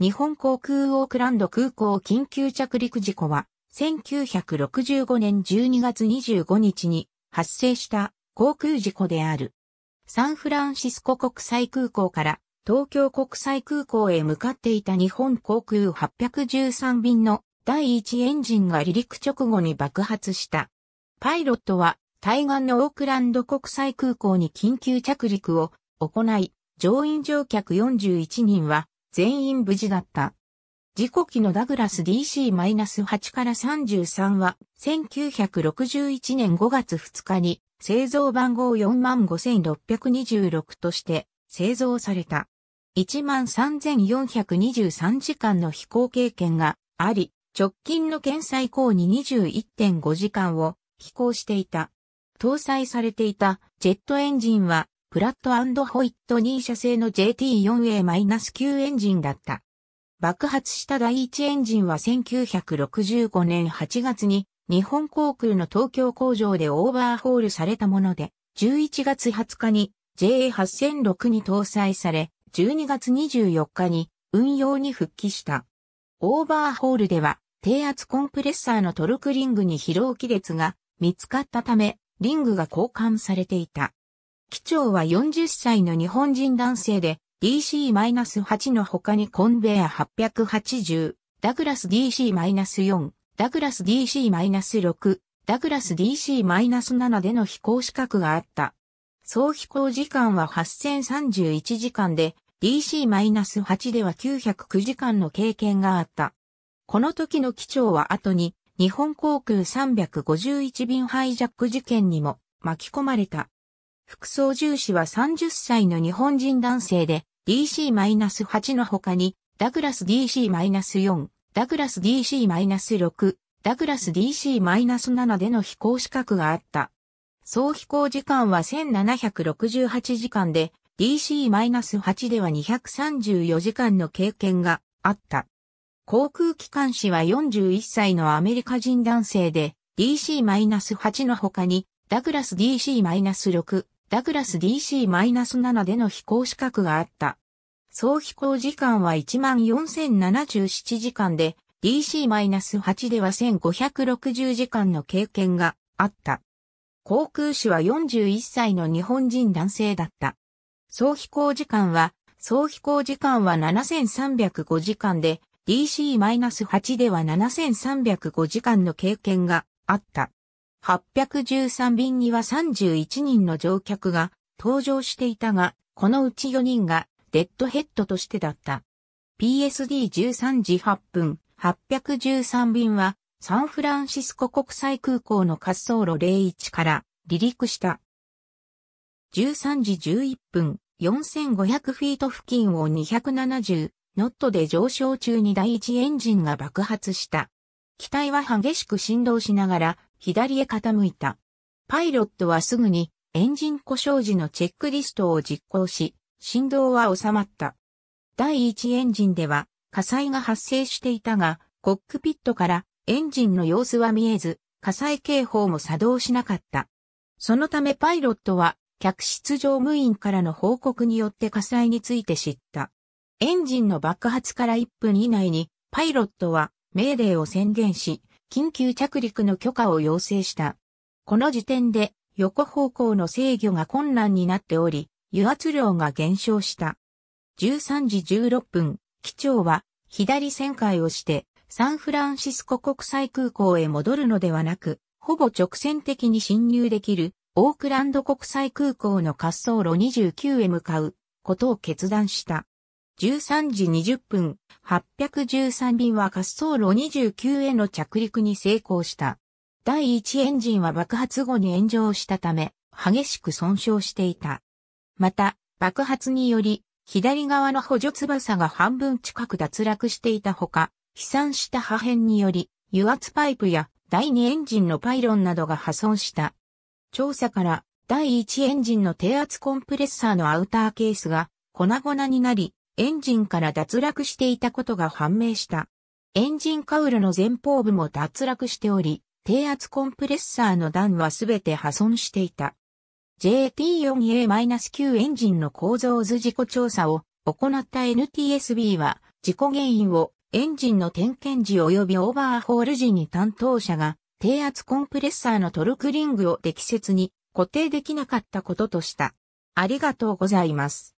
日本航空オークランド空港緊急着陸事故は、1965年12月25日に発生した航空事故である。サンフランシスコ国際空港から東京国際空港へ向かっていた日本航空813便の第1エンジンが離陸直後に爆発した。パイロットは対岸のオークランド国際空港に緊急着陸を行い、乗員乗客41人は全員無事だった。事故機のダグラス DC-8 から33は、1961年5月2日に、製造番号45626として製造された。13,423時間の飛行経験があり、直近の検査以降に21.5時間を飛行していた。搭載されていたジェットエンジンはプラットホイットニー社製の JT4A-9 エンジンだった。爆発した第一エンジンは1965年8月に日本航空の東京工場でオーバーホールされたもので、11月20日に JA8006 に搭載され、12月24日に運用に復帰した。オーバーホールでは低圧コンプレッサーのトルクリングに疲労亀裂が見つかったため、リングが交換されていた。機長は40歳の日本人男性で DC-8 の他にコンベア880、ダグラス DC-4、ダグラス DC-6、ダグラス DC-7 での飛行資格があった。総飛行時間は8031時間で、DC-8 では909時間の経験があった。この時の機長は後に、日本航空351便ハイジャック事件にも巻き込まれた。副操縦士は30歳の日本人男性で DC-8 の他にダグラス DC-4、ダグラス DC-6、ダグラス DC-7 での飛行資格があった。総飛行時間は1768時間で DC-8 では234時間の経験があった。航空機関士は41歳のアメリカ人男性で DC-8 の他にダグラス DC-6、ダグラス DC-7 での飛行資格があった。総飛行時間は14,077時間で、DC-8 では1560時間の経験があった。航空士は41歳の日本人男性だった。総飛行時間は、総飛行時間は7305時間で、DC-8 では7305時間の経験があった。813便には31人の乗客が搭乗していたが、このうち4人がデッドヘッドとしてだった。PSD13 時8分、813便はサンフランシスコ国際空港の滑走路01から離陸した。13時11分、4500フィート付近を270ノットで上昇中に第一エンジンが爆発した。機体は激しく振動しながら左へ傾いた。パイロットはすぐにエンジン故障時のチェックリストを実行し、振動は収まった。第1エンジンでは火災が発生していたが、コックピットからエンジンの様子は見えず、火災警報も作動しなかった。そのためパイロットは客室乗務員からの報告によって火災について知った。エンジンの爆発から1分以内にパイロットは命令を宣言し、緊急着陸の許可を要請した。この時点で横方向の制御が困難になっており、油圧量が減少した。13時16分、機長は左旋回をしてサンフランシスコ国際空港へ戻るのではなく、ほぼ直線的に侵入できるオークランド国際空港の滑走路29へ向かうことを決断した。13時20分、813便は滑走路29への着陸に成功した。第1エンジンは爆発後に炎上したため、激しく損傷していた。また、爆発により、左側の補助翼が半分近く脱落していたほか、飛散した破片により、油圧パイプや第2エンジンのパイロンなどが破損した。調査から、第1エンジンの低圧コンプレッサーのアウターケースが粉々になり、エンジンから脱落していたことが判明した。エンジンカウルの前方部も脱落しており、低圧コンプレッサーの段はすべて破損していた。JT4A-9 エンジンの構造図事故調査を行った NTSB は事故原因をエンジンの点検時及びオーバーホール時に担当者が低圧コンプレッサーのトルクリングを適切に固定できなかったこととした。ありがとうございます。